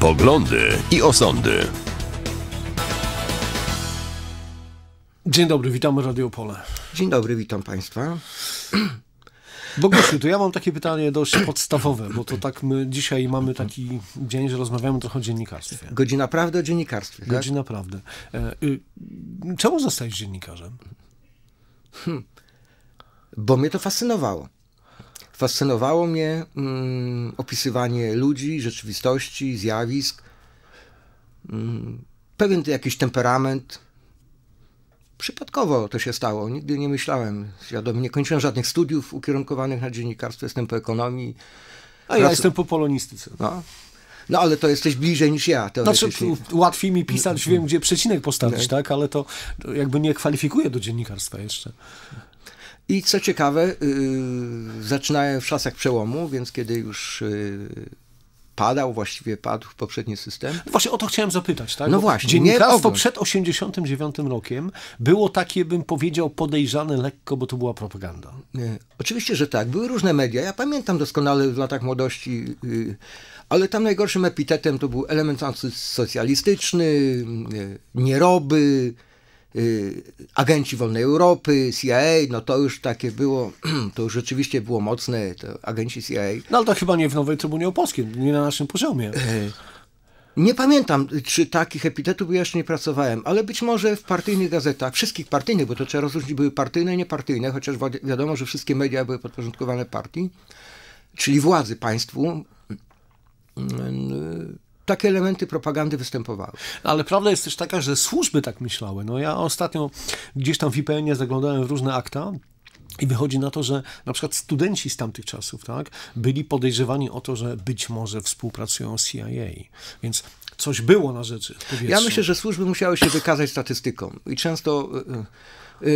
Poglądy i osądy. Dzień dobry, witam Radio Pole. Dzień dobry, witam Państwa. Bogusiu, to ja mam takie pytanie dość podstawowe, bo to tak my dzisiaj mamy taki dzień, że rozmawiamy trochę o dziennikarstwie. Godzina prawdy o dziennikarstwie. Tak? Godzina prawdy. E, y, czemu zostałeś dziennikarzem? Hmm. Bo mnie to fascynowało. Fascynowało mnie mm, opisywanie ludzi, rzeczywistości, zjawisk, mm, pewien jakiś temperament. Przypadkowo to się stało, nigdy nie myślałem świadomie, nie kończyłem żadnych studiów ukierunkowanych na dziennikarstwo, jestem po ekonomii. A ja Prac... jestem po polonistyce. No. No ale to jesteś bliżej niż ja. Znaczy, łatwiej mi pisać, mm. wiem gdzie przecinek postawić, tak? tak ale to jakby nie kwalifikuje do dziennikarstwa jeszcze. I co ciekawe, y, y, zaczynałem w czasach przełomu, więc kiedy już y, padał, właściwie padł poprzedni system. No właśnie o to chciałem zapytać, tak? No Bo właśnie. Dziennikarstwo przed 89 rokiem było takie, bym powiedział, podejrzane lekko, bo to była propaganda. Nie. Oczywiście, że tak. Były różne media. Ja pamiętam doskonale w latach młodości, ale tam najgorszym epitetem to był element antysocjalistyczny, nieroby, Y, agenci Wolnej Europy, CIA, no to już takie było, to już rzeczywiście było mocne, to agenci CIA. No ale to chyba nie w Nowej Trybunie Polskim, nie na naszym poziomie. E, nie pamiętam, czy takich epitetów, bo ja jeszcze nie pracowałem, ale być może w partyjnych gazetach, wszystkich partyjnych, bo to trzeba rozróżnić, były partyjne i niepartyjne, chociaż wiadomo, że wszystkie media były podporządkowane partii, czyli władzy państwu mm, takie elementy propagandy występowały. Ale prawda jest też taka, że służby tak myślały. No ja ostatnio gdzieś tam w IPN-ie zaglądałem w różne akta i wychodzi na to, że na przykład studenci z tamtych czasów tak, byli podejrzewani o to, że być może współpracują z CIA. Więc coś było na rzeczy. Ja myślę, że służby musiały się wykazać statystyką i często. Yy,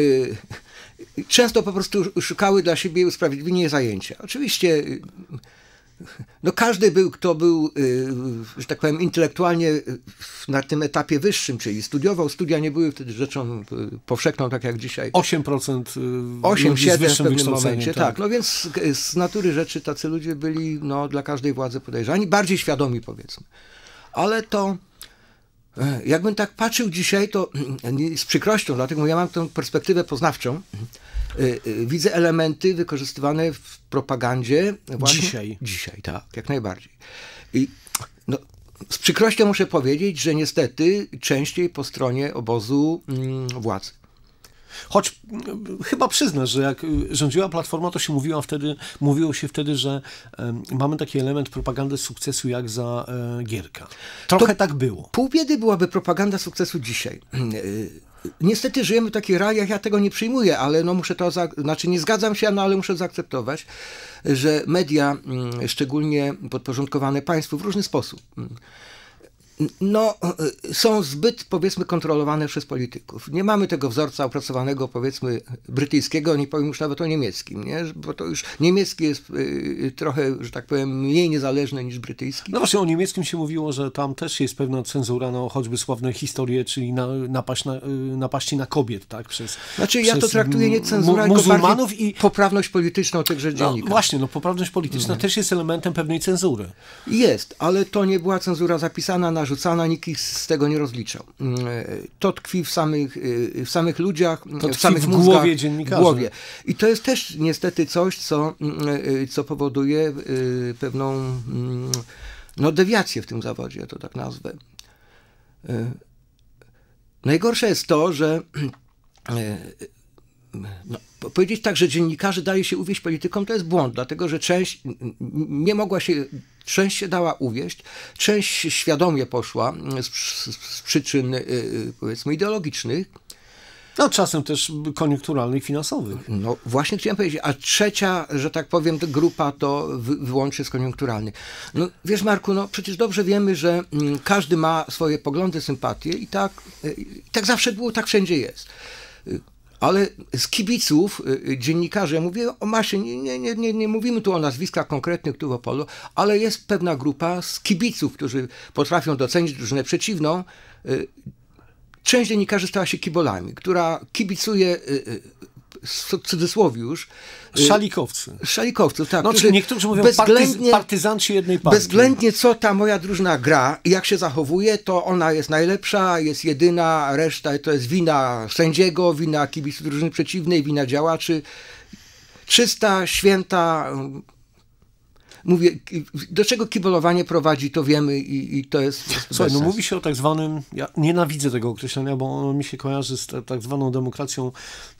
yy, często po prostu szukały dla siebie usprawiedliwienia zajęcia. Oczywiście no każdy był, kto był, y, y, że tak powiem, intelektualnie y, na tym etapie wyższym, czyli studiował, studia nie były wtedy rzeczą powszechną, tak jak dzisiaj. 8% 8, 7 w pewnym momencie, tak. tak. No więc z natury rzeczy tacy ludzie byli no, dla każdej władzy podejrzani, bardziej świadomi powiedzmy. Ale to E, jakbym tak patrzył dzisiaj, to mm, z przykrością, dlatego że ja mam tę perspektywę poznawczą, e, e, widzę elementy wykorzystywane w propagandzie właśnie dzisiaj. Dzisiaj, tak, jak najbardziej. I no, z przykrością muszę powiedzieć, że niestety częściej po stronie obozu mm, władzy. Choć mm, chyba przyznasz, że jak y, rządziła Platforma, to się mówiło wtedy, mówiło się wtedy, że mamy taki element propagandy sukcesu jak za e, Gierka. Trochę to tak było. Pół biedy byłaby propaganda sukcesu dzisiaj. E, niestety żyjemy w takich rajach, ja tego nie przyjmuję, ale no muszę to, znaczy nie zgadzam się, no ale muszę zaakceptować, że media, mm, szczególnie podporządkowane państwu w różny sposób, mm, no, y, są zbyt, powiedzmy, kontrolowane przez polityków. Nie mamy tego wzorca opracowanego, powiedzmy, brytyjskiego, nie powiem już nawet o niemieckim, nie? bo to już niemiecki jest y, y, trochę, że tak powiem, mniej niezależny niż brytyjski. No właśnie, o niemieckim się mówiło, że tam też jest pewna cenzura, no choćby sławne historie, czyli na, napaść na, napaści na kobiet, tak? Przez, znaczy przez ja to traktuję nie cenzura, muzułmanów i poprawność polityczną tychże no, dziennika No, właśnie, no poprawność polityczna mhm. też jest elementem pewnej cenzury. Jest, ale to nie była cenzura zapisana na narzucana, nikt ich z tego nie rozliczał. Mm, e, to tkwi w samych, e, w samych ludziach, to w samych w mózgach, głowie dziennikarzy. Głowie. I to jest też niestety coś, co, mm, e, co powoduje pewną mm, no, dewiację w tym zawodzie, to tak nazwę. Najgorsze jest to, że no, powiedzieć tak, że dziennikarze daje się uwieść politykom, to jest błąd, dlatego że część nie mogła się Część się dała uwieść, część świadomie poszła z, z przyczyn y, y, powiedzmy ideologicznych, no czasem też koniunkturalnych, finansowych. No właśnie chciałem powiedzieć, a trzecia, że tak powiem, grupa to wy, wyłącznie z koniunkturalnych. No wiesz Marku, no przecież dobrze wiemy, że mm, każdy ma swoje poglądy, sympatie i tak, y, i tak zawsze było, tak wszędzie jest ale z kibiców, y, y, dziennikarzy, ja mówię o masie, nie, nie, nie, nie mówimy tu o nazwiskach konkretnych tu w Opolu, ale jest pewna grupa z kibiców, którzy potrafią docenić drużynę przeciwną. Y, Część dziennikarzy stała się kibolami, która kibicuje w cudzysłowie już. Y, szalikowcy. Szalikowców, tak. Znaczy, niektórzy mówią bezwzględnie, partyzanci jednej partii. Bezwzględnie co ta moja drużyna gra i jak się zachowuje, to ona jest najlepsza, jest jedyna, reszta to jest wina sędziego, wina kibiców drużyny przeciwnej, wina działaczy czysta, święta, mówię, do czego kibolowanie prowadzi, to wiemy i, i to jest. Słuchaj, no mówi się o tak zwanym, ja nienawidzę tego określenia, bo ono mi się kojarzy z tak zwaną demokracją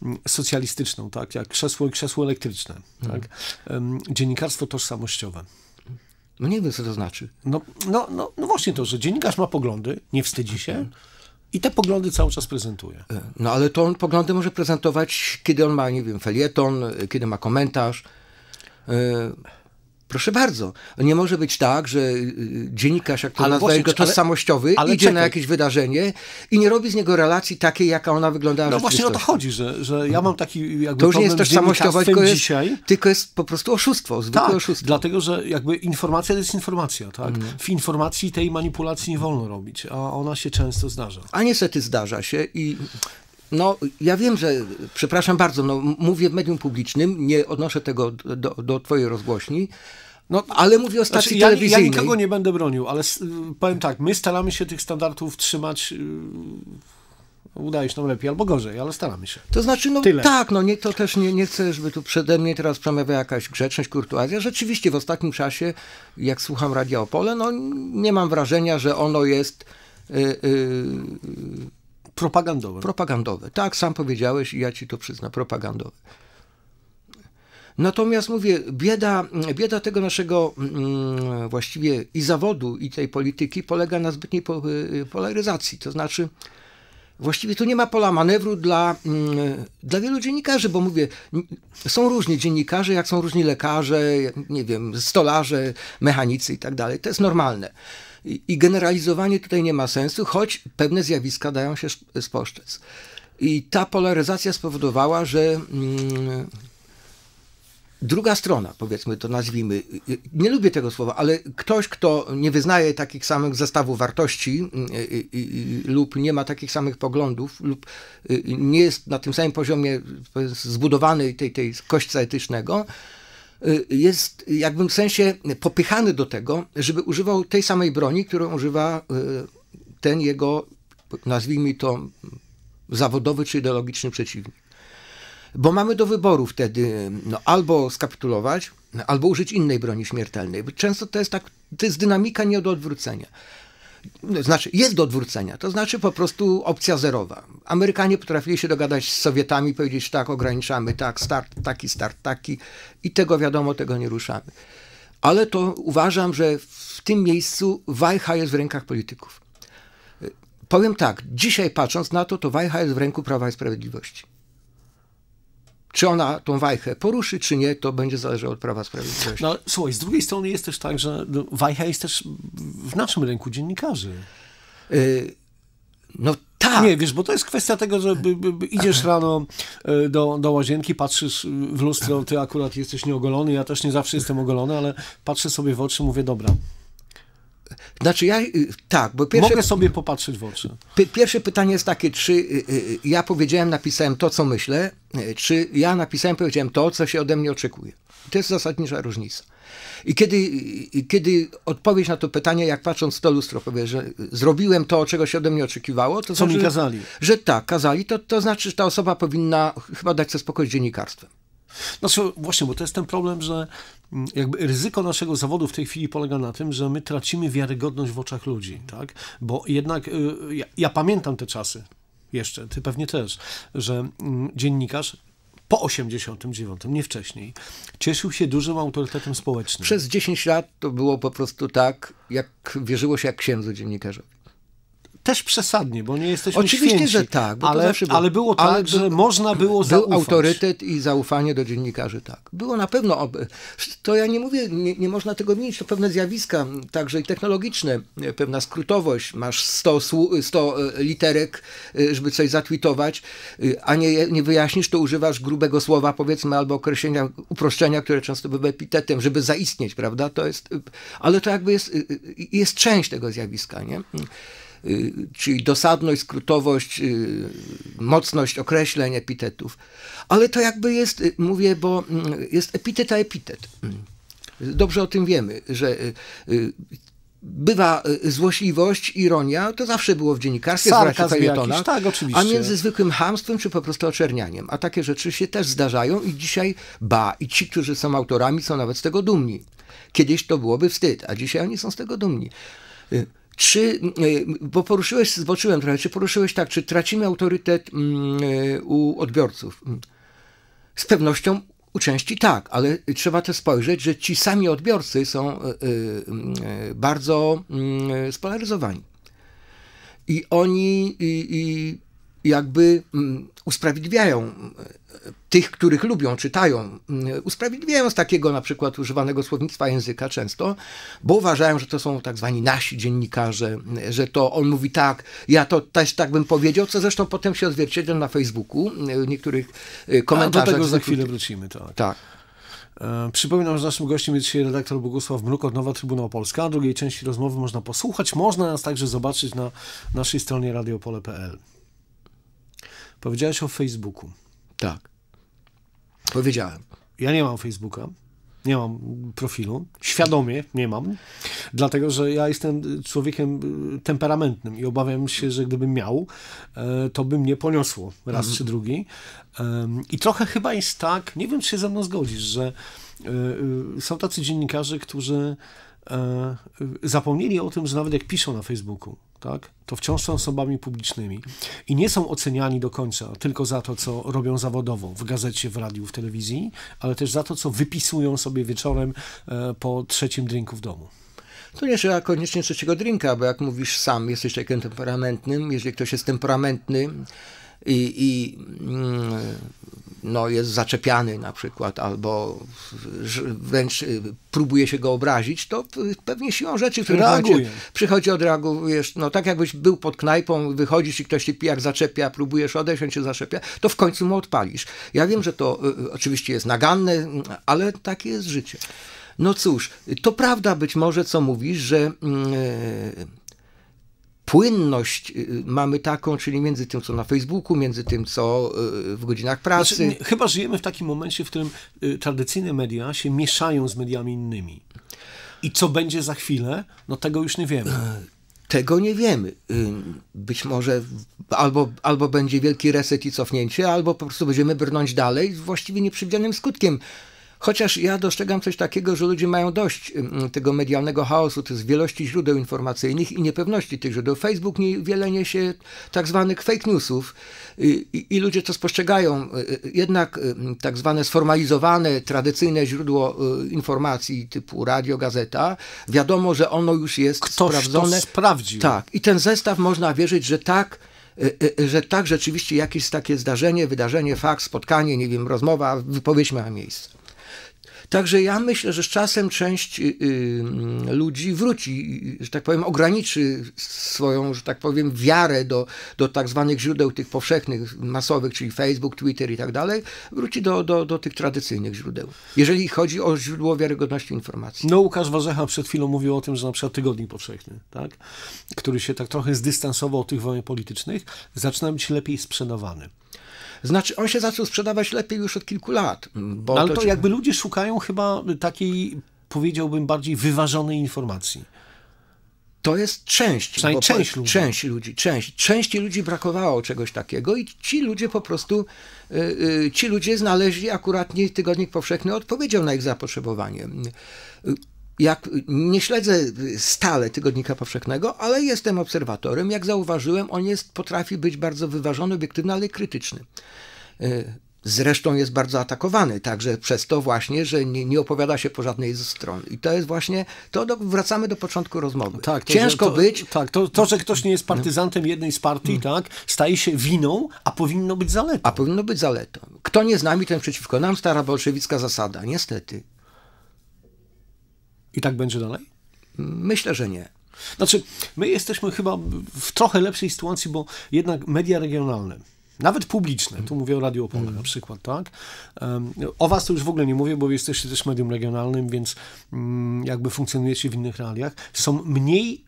mm, socjalistyczną, tak, jak krzesło i krzesło elektryczne, mhm. tak? Dziennikarstwo tożsamościowe. No nie wiem, co to znaczy. No, no, no, no właśnie to, że dziennikarz ma poglądy, nie wstydzi się. Mhm. I te poglądy cały czas prezentuje. E, no ale to on poglądy może prezentować, kiedy on ma, nie wiem, felieton, e, kiedy ma komentarz. E, Proszę bardzo, nie może być tak, że y, y, dziennikarz, jak to nazywa jego tożsamościowy, ale, ale idzie czekaj. na jakieś wydarzenie i nie robi z niego relacji takiej, jaka ona wyglądała No właśnie o to chodzi, że, że ja mam taki jakby To już nie jest tożsamościowość, tylko jest, dzisiaj. tylko jest po prostu oszustwo, zwykłe tak, oszustwo. dlatego, że jakby informacja to jest informacja, tak? Mm. W informacji tej manipulacji nie wolno robić, a ona się często zdarza. A niestety zdarza się i no, ja wiem, że, przepraszam bardzo, no, mówię w medium publicznym, nie odnoszę tego do, do Twojej rozgłośni, no, ale mówię o znaczy, stacji znaczy, ja, telewizyjnej. Ja nikogo nie będę bronił, ale y, powiem tak, my staramy się tych standardów trzymać y, udaje się nam lepiej albo gorzej, ale staramy się. To znaczy, no Tyle. tak, no nie, to też nie, nie chcę, żeby tu przede mnie teraz przemawiała jakaś grzeczność, kurtuazja. Rzeczywiście w ostatnim czasie, jak słucham Radia Opole, no nie mam wrażenia, że ono jest... Yy, yy, propagandowe. Propagandowe, tak, sam powiedziałeś i ja ci to przyznam, propagandowe. Natomiast mówię, bieda, bieda tego naszego mm, właściwie i zawodu, i tej polityki polega na zbytniej y, polaryzacji. To znaczy, właściwie tu nie ma pola manewru dla, mm, dla wielu dziennikarzy, bo mówię, są różni dziennikarze, jak są różni lekarze, nie wiem, stolarze, mechanicy i tak dalej. To jest normalne. I, generalizowanie tutaj nie ma sensu, choć pewne zjawiska dają się spostrzec. I ta polaryzacja spowodowała, że. Mm, druga strona, powiedzmy to nazwijmy, nie lubię tego słowa, ale ktoś, kto nie wyznaje takich samych zestawów wartości mm, lub nie ma takich samych poglądów lub y, nie jest na tym samym poziomie zbudowanej tej, tej kośćca etycznego, y, jest jakbym w sensie popychany do tego, żeby używał tej samej broni, którą używa y, ten jego, nazwijmy to, zawodowy czy ideologiczny przeciwnik bo mamy do wyboru wtedy no, albo skapitulować, albo użyć innej broni śmiertelnej. Często to jest tak, to jest dynamika nie do odwrócenia. No, znaczy, jest do odwrócenia, to znaczy po prostu opcja zerowa. Amerykanie potrafili się dogadać z Sowietami, powiedzieć tak, ograniczamy, tak, start taki, start taki i tego wiadomo, tego nie ruszamy. Ale to uważam, że w tym miejscu wajcha jest w rękach polityków. Powiem tak, dzisiaj patrząc na to, to wajcha jest w ręku Prawa i Sprawiedliwości. Czy ona tą wajchę poruszy, czy nie, to będzie zależało od Prawa Sprawiedliwości. No, słuchaj, z drugiej strony jest też tak, że no, wajcha jest też w naszym ręku dziennikarzy. Yy, no tak. Nie, wiesz, bo to jest kwestia tego, że idziesz rano y, do, do łazienki, patrzysz w lustro, ty akurat jesteś nieogolony, ja też nie zawsze jestem ogolony, ale patrzę sobie w oczy, mówię, dobra, znaczy ja, y, tak, bo pierwsze... Mogę sobie popatrzeć w oczy. Pierwsze pytanie jest takie, czy y, y, ja powiedziałem, napisałem to, co myślę, czy ja napisałem, powiedziałem to, co się ode mnie oczekuje. To jest zasadnicza różnica. I kiedy, kiedy odpowiedź na to pytanie, jak patrząc w to lustro, powie, że zrobiłem to, czego się ode mnie oczekiwało, to co znaczy, mi kazali. Że tak, kazali, to, to znaczy, że ta osoba powinna chyba dać sobie spokój z dziennikarstwem. Znaczy, właśnie, bo to jest ten problem, że jakby ryzyko naszego zawodu w tej chwili polega na tym, że my tracimy wiarygodność w oczach ludzi, tak? Bo jednak y, ja, ja pamiętam te czasy jeszcze, ty pewnie też, że mm, dziennikarz po 89, nie wcześniej, cieszył się dużym autorytetem społecznym. Przez 10 lat to było po prostu tak, jak wierzyło się jak księdzu dziennikarzowi też przesadnie, bo nie jesteśmy Oczywiście, święci, że tak. ale, było, ale było tak, ale, że można było był zaufać. Był autorytet i zaufanie do dziennikarzy, tak. Było na pewno, to ja nie mówię, nie, nie można tego mieć, to pewne zjawiska, także i technologiczne, pewna skrótowość, masz 100, 100 e, literek, e, żeby coś zatwitować, e, a nie, nie wyjaśnisz, to używasz grubego słowa, powiedzmy, albo określenia, uproszczenia, które często były epitetem, żeby zaistnieć, prawda? To jest, ale to jakby jest, jest część tego zjawiska, nie? Y, czyli dosadność, skrótowość, y, mocność określeń, epitetów. Ale to jakby jest, y, mówię, bo mm, jest epitet a epitet. Dobrze o tym wiemy, że bywa złośliwość, ironia, to zawsze było w dziennikarstwie, zwłaszcza felietona, tak, oczywiście. a między zwykłym hamstwem czy po prostu oczernianiem. A takie rzeczy się też zdarzają i dzisiaj, ba, i ci, którzy są autorami, są nawet z tego dumni. Kiedyś to byłoby wstyd, a dzisiaj oni są z tego dumni. Czy, e, bo poruszyłeś, zboczyłem trochę, czy poruszyłeś tak, czy tracimy autorytet e, u odbiorców? Z pewnością u części tak, ale trzeba też spojrzeć, że ci sami odbiorcy są e, bardzo spolaryzowani. I oni i, i jakby mm, usprawiedliwiają mm, tych, których lubią, czytają, mm, usprawiedliwiają z takiego na przykład używanego słownictwa języka często, bo uważają, że to są tak zwani nasi dziennikarze, że to on mówi tak, ja to też tak bym powiedział, co zresztą potem się odzwierciedla na Facebooku, w y, niektórych komentarzach. Y, A do tego za chwilę wrócimy, tak. tak. E, przypominam, że naszym gościem jest dzisiaj redaktor Bogusław Mruk od Nowa Trybuna Polska. Drugiej części rozmowy można posłuchać, można nas także zobaczyć na naszej stronie radiopole.pl. Powiedziałeś o Facebooku. Tak. Powiedziałem. Ja nie mam Facebooka. Nie mam profilu. Świadomie nie mam. Dlatego, że ja jestem człowiekiem y, temperamentnym i obawiam się, że gdybym miał, y, to by mnie poniosło raz mhm. czy drugi. I trochę chyba jest tak, nie wiem, czy się ze mną zgodzisz, że y, są tacy dziennikarze, którzy E, zapomnieli o tym, że nawet jak piszą na Facebooku, tak, to wciąż są osobami publicznymi i nie są oceniani do końca tylko za to, co robią zawodowo w gazecie, w radiu, w telewizji, ale też za to, co wypisują sobie wieczorem e, po trzecim drinku w domu. To nie trzeba koniecznie trzeciego drinka, bo jak mówisz sam, jesteś człowiekiem temperamentnym. Jeżeli ktoś jest temperamentny, i, i mm, no, jest zaczepiany na przykład, albo wręcz y, próbuje się go obrazić, to pewnie siłą rzeczy przychodzi, przychodzi odreagujesz, no tak jakbyś był pod knajpą, wychodzisz i ktoś ci pijak zaczepia, próbujesz odejść, on cię zaczepia, to w końcu mu odpalisz. Ja wiem, że to y, y, oczywiście jest naganne, mm, ale takie jest życie. No cóż, to prawda być może, co mówisz, że... Mm, płynność y, mamy taką, czyli między tym, co na Facebooku, między tym, co y, w godzinach pracy. Znaczy, chyba żyjemy w takim momencie, w którym y, tradycyjne media się mieszają z mediami innymi. I co będzie za chwilę, no tego już nie wiemy. Tego nie wiemy. Być może albo, albo będzie wielki reset i cofnięcie, albo po prostu będziemy brnąć dalej z właściwie nieprzewidzianym skutkiem. Chociaż ja dostrzegam coś takiego, że ludzie mają dość mm, tego medialnego chaosu, to jest wielości źródeł informacyjnych i niepewności tych źródeł. Facebook wiele niesie tak zwanych fake newsów y, i, i ludzie to spostrzegają. Y, y, jednak tak zwane sformalizowane, tradycyjne źródło informacji typu radio, gazeta, wiadomo, że ono już jest Ktoś sprawdzone. To sprawdził. Tak. I ten zestaw można wierzyć, że tak że tak rzeczywiście jakieś takie zdarzenie, wydarzenie, fakt, spotkanie, nie wiem, rozmowa, wypowiedź miała miejsce. Także ja myślę, że z czasem część y, y, ludzi wróci, że tak powiem, ograniczy swoją, że tak powiem, wiarę do, do tak zwanych źródeł tych powszechnych, masowych, czyli Facebook, Twitter i tak dalej, wróci do, do, do tych tradycyjnych źródeł, jeżeli chodzi o źródło wiarygodności informacji. No Łukasz Warzecha przed chwilą mówił o tym, że na przykład Tygodnik Powszechny, tak? który się tak trochę zdystansował od tych wojen politycznych, zaczyna być lepiej sprzedawany. Znaczy, on się zaczął sprzedawać lepiej już od kilku lat. Bo no, ale to, to jakby ludzie szukają chyba takiej, powiedziałbym, bardziej wyważonej informacji. To jest część, bo, część, ludzi. część ludzi, część, części ludzi brakowało czegoś takiego i ci ludzie po prostu, yy, ci ludzie znaleźli nie Tygodnik Powszechny odpowiedział na ich zapotrzebowanie jak nie śledzę stale tygodnika powszechnego, ale jestem obserwatorem. Jak zauważyłem, on jest, potrafi być bardzo wyważony, obiektywny, ale krytyczny. E, zresztą jest bardzo atakowany, także przez to właśnie, że nie, nie opowiada się po żadnej ze stron. I to jest właśnie, to do, wracamy do początku rozmowy. Tak, to, Ciężko to, być. Tak, to, to, że ktoś nie jest partyzantem jednej z partii, mm. tak, staje się winą, a powinno być zaletą. A powinno być zaletą. Kto nie z nami, ten przeciwko nam, stara bolszewicka zasada, niestety. I tak będzie dalej? Myślę, że nie. Znaczy, my jesteśmy chyba w trochę lepszej sytuacji, bo jednak media regionalne, nawet publiczne, tu mówię o Radio Opole mm. na przykład, tak? O was to już w ogóle nie mówię, bo jesteście też medium regionalnym, więc mm, jakby funkcjonujecie w innych realiach, są mniej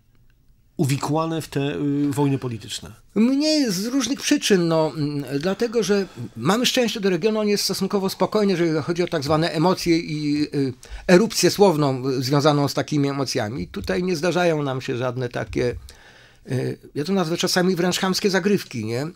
uwikłane w te y, wojny polityczne? Mnie z różnych przyczyn, no, mm, dlatego że mamy szczęście do regionu, on jest stosunkowo spokojny, jeżeli chodzi o tak zwane emocje i y, erupcję słowną związaną z takimi emocjami. Tutaj nie zdarzają nam się żadne takie, y, ja to nazwę czasami wręcz chamskie zagrywki, nie? Mm,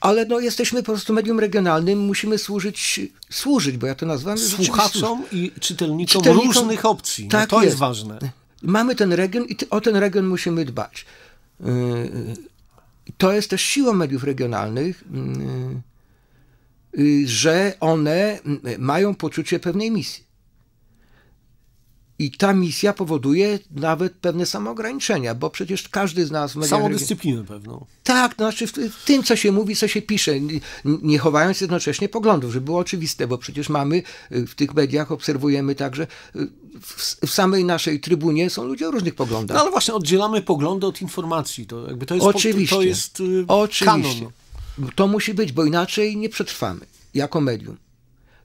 ale no, jesteśmy po prostu medium regionalnym, musimy służyć, służyć, bo ja to nazywam... Słuchaczom i czytelnikom, czytelnikom różnych opcji, no, tak no, to jest, jest ważne. Mamy ten region i o ten region musimy dbać. Y, y, to jest też siła mediów regionalnych, y, że one mają poczucie pewnej misji. I ta misja powoduje nawet pewne samoograniczenia, bo przecież każdy z nas... W mediach Samodyscyplinę pewną. Tak, to no, znaczy w tym, co się mówi, co się pisze, nie chowając jednocześnie poglądów, żeby było oczywiste, bo przecież mamy y, w tych mediach, obserwujemy także, y, w, samej naszej trybunie są ludzie o różnych poglądach. No ale właśnie, oddzielamy poglądy od informacji. To, jakby to jest, Oczywiście. To jest y, Oczywiście. kanon. To musi być, bo inaczej nie przetrwamy jako medium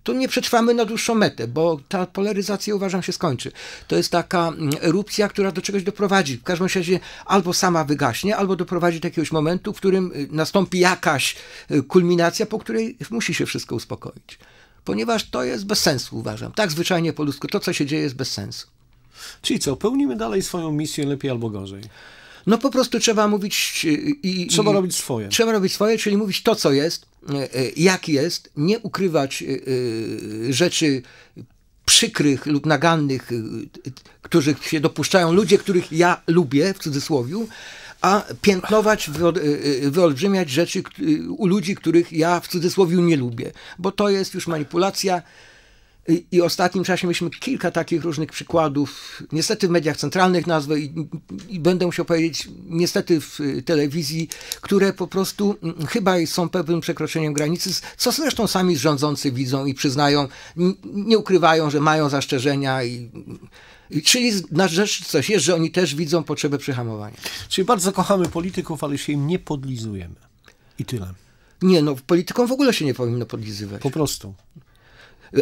to nie przetrwamy na dłuższą metę, bo ta polaryzacja uważam się skończy. To jest taka mm, erupcja, która do czegoś doprowadzi. W każdym razie albo sama wygaśnie, albo doprowadzi do jakiegoś momentu, w którym y, nastąpi jakaś y, kulminacja, po której musi się wszystko uspokoić. Ponieważ to jest bez sensu, uważam. Tak zwyczajnie po ludzku, to co się dzieje jest bez sensu. Czyli co, pełnimy dalej swoją misję lepiej albo gorzej? No po prostu trzeba mówić y, i. Trzeba i, robić swoje. Trzeba robić swoje, czyli mówić to, co jest, e, e, jak jest, nie ukrywać e, rzeczy przykrych lub nagannych, których się dopuszczają ludzie, których ja lubię, w cudzysłowie, a piętnować, wyolbrzymiać rzeczy u ludzi, których ja w cudzysłowie nie lubię, bo to jest już manipulacja, i, I ostatnim czasie mieliśmy kilka takich różnych przykładów, niestety w mediach centralnych nazwę i, i będę musiał powiedzieć, niestety w y, telewizji, które po prostu mm, chyba są pewnym przekroczeniem granicy, co zresztą sami rządzący widzą i przyznają, nie ukrywają, że mają zastrzeżenia i Czyli na rzecz coś jest, że oni też widzą potrzebę przyhamowania. Czyli bardzo kochamy polityków, ale się im nie podlizujemy. I tyle. Nie, no politykom w ogóle się nie powinno podlizywać. Po prostu.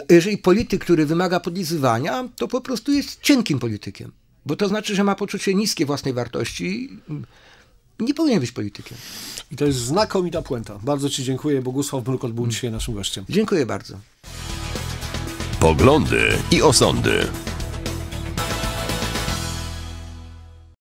Jeżeli polityk, który wymaga podlizywania, to po prostu jest cienkim politykiem, bo to znaczy, że ma poczucie niskie własnej wartości, nie powinien być politykiem. I to jest znakomita puenta. Bardzo Ci dziękuję. Bogusław Brukot był mm. dzisiaj naszym gościem. Dziękuję bardzo. Poglądy i osądy.